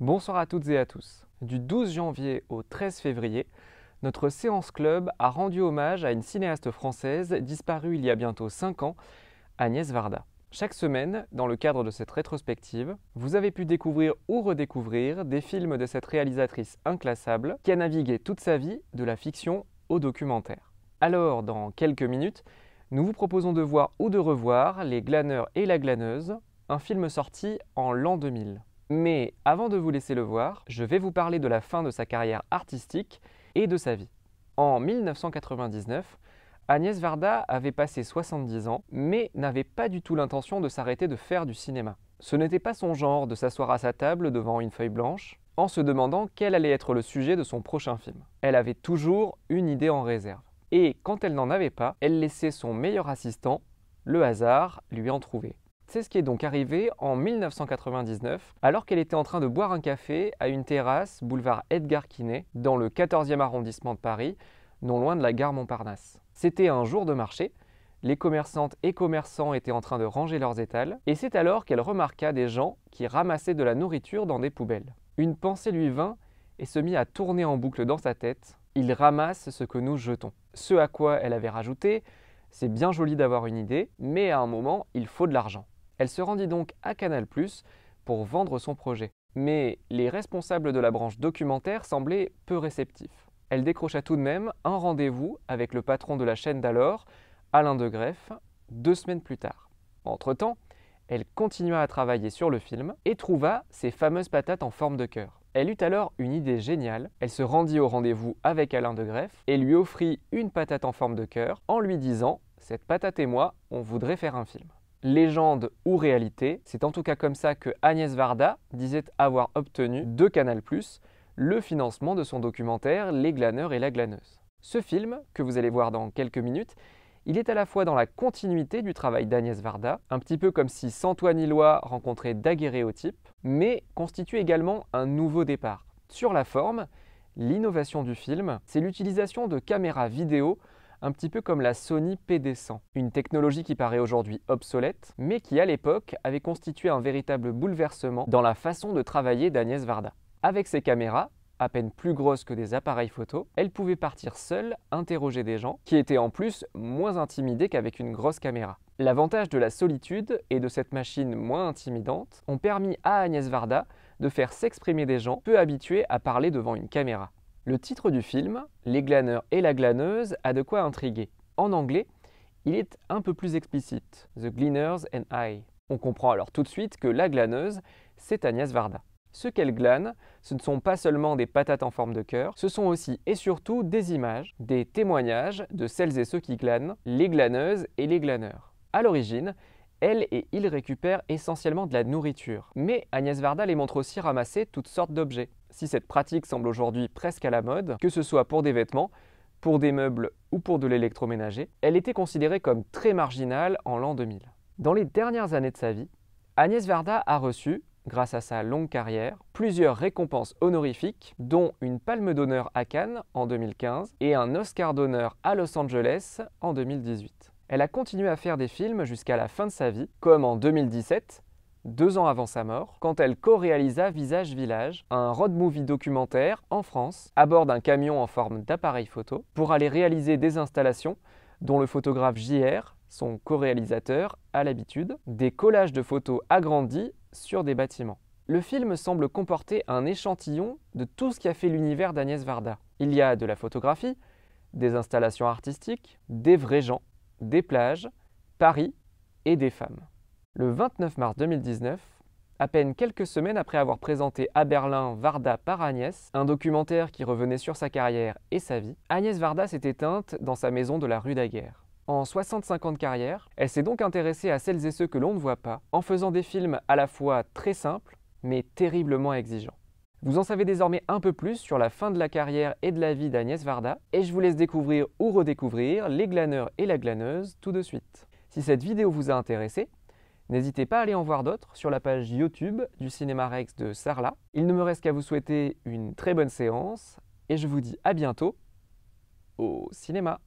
Bonsoir à toutes et à tous. Du 12 janvier au 13 février, notre séance club a rendu hommage à une cinéaste française disparue il y a bientôt 5 ans, Agnès Varda. Chaque semaine, dans le cadre de cette rétrospective, vous avez pu découvrir ou redécouvrir des films de cette réalisatrice inclassable qui a navigué toute sa vie de la fiction au documentaire. Alors, dans quelques minutes, nous vous proposons de voir ou de revoir Les Glaneurs et la Glaneuse, un film sorti en l'an 2000. Mais avant de vous laisser le voir, je vais vous parler de la fin de sa carrière artistique et de sa vie. En 1999, Agnès Varda avait passé 70 ans, mais n'avait pas du tout l'intention de s'arrêter de faire du cinéma. Ce n'était pas son genre de s'asseoir à sa table devant une feuille blanche, en se demandant quel allait être le sujet de son prochain film. Elle avait toujours une idée en réserve. Et quand elle n'en avait pas, elle laissait son meilleur assistant, le hasard, lui en trouver. C'est ce qui est donc arrivé en 1999, alors qu'elle était en train de boire un café à une terrasse boulevard Edgar Quinet, dans le 14e arrondissement de Paris, non loin de la gare Montparnasse. C'était un jour de marché, les commerçantes et commerçants étaient en train de ranger leurs étals, et c'est alors qu'elle remarqua des gens qui ramassaient de la nourriture dans des poubelles. Une pensée lui vint et se mit à tourner en boucle dans sa tête Ils ramassent ce que nous jetons. Ce à quoi elle avait rajouté C'est bien joli d'avoir une idée, mais à un moment, il faut de l'argent. Elle se rendit donc à Canal ⁇ pour vendre son projet. Mais les responsables de la branche documentaire semblaient peu réceptifs. Elle décrocha tout de même un rendez-vous avec le patron de la chaîne d'alors, Alain de Greff, deux semaines plus tard. Entre-temps, elle continua à travailler sur le film et trouva ses fameuses patates en forme de cœur. Elle eut alors une idée géniale, elle se rendit au rendez-vous avec Alain de Greff et lui offrit une patate en forme de cœur en lui disant ⁇ Cette patate et moi, on voudrait faire un film ⁇ légende ou réalité. C'est en tout cas comme ça que Agnès Varda disait avoir obtenu de Canal+, le financement de son documentaire Les glaneurs et la glaneuse. Ce film, que vous allez voir dans quelques minutes, il est à la fois dans la continuité du travail d'Agnès Varda, un petit peu comme si Santoine Illois rencontrait daguerréotype, mais constitue également un nouveau départ. Sur la forme, l'innovation du film, c'est l'utilisation de caméras vidéo un petit peu comme la Sony PD100, une technologie qui paraît aujourd'hui obsolète, mais qui à l'époque avait constitué un véritable bouleversement dans la façon de travailler d'Agnès Varda. Avec ses caméras, à peine plus grosses que des appareils photo, elle pouvait partir seule interroger des gens qui étaient en plus moins intimidés qu'avec une grosse caméra. L'avantage de la solitude et de cette machine moins intimidante ont permis à Agnès Varda de faire s'exprimer des gens peu habitués à parler devant une caméra. Le titre du film, Les glaneurs et la glaneuse, a de quoi intriguer. En anglais, il est un peu plus explicite, The Gleaners and I. On comprend alors tout de suite que la glaneuse, c'est Agnès Varda. Ce qu'elle glane, ce ne sont pas seulement des patates en forme de cœur, ce sont aussi et surtout des images, des témoignages de celles et ceux qui glanent, les glaneuses et les glaneurs. À l'origine, elle et il récupèrent essentiellement de la nourriture. Mais Agnès Varda les montre aussi ramasser toutes sortes d'objets. Si cette pratique semble aujourd'hui presque à la mode, que ce soit pour des vêtements, pour des meubles ou pour de l'électroménager, elle était considérée comme très marginale en l'an 2000. Dans les dernières années de sa vie, Agnès Varda a reçu, grâce à sa longue carrière, plusieurs récompenses honorifiques, dont une Palme d'honneur à Cannes en 2015 et un Oscar d'honneur à Los Angeles en 2018. Elle a continué à faire des films jusqu'à la fin de sa vie, comme en 2017, deux ans avant sa mort, quand elle co-réalisa Visage Village, un road movie documentaire en France, à bord d'un camion en forme d'appareil photo, pour aller réaliser des installations dont le photographe JR, son co-réalisateur, a l'habitude, des collages de photos agrandis sur des bâtiments. Le film semble comporter un échantillon de tout ce qui a fait l'univers d'Agnès Varda. Il y a de la photographie, des installations artistiques, des vrais gens, des plages, Paris et des femmes. Le 29 mars 2019, à peine quelques semaines après avoir présenté à Berlin Varda par Agnès, un documentaire qui revenait sur sa carrière et sa vie, Agnès Varda s'est éteinte dans sa maison de la rue Daguerre. En 65 ans de carrière, elle s'est donc intéressée à celles et ceux que l'on ne voit pas, en faisant des films à la fois très simples, mais terriblement exigeants. Vous en savez désormais un peu plus sur la fin de la carrière et de la vie d'Agnès Varda, et je vous laisse découvrir ou redécouvrir les glaneurs et la glaneuse tout de suite. Si cette vidéo vous a intéressé, n'hésitez pas à aller en voir d'autres sur la page YouTube du Cinéma Rex de Sarlat. Il ne me reste qu'à vous souhaiter une très bonne séance, et je vous dis à bientôt au cinéma.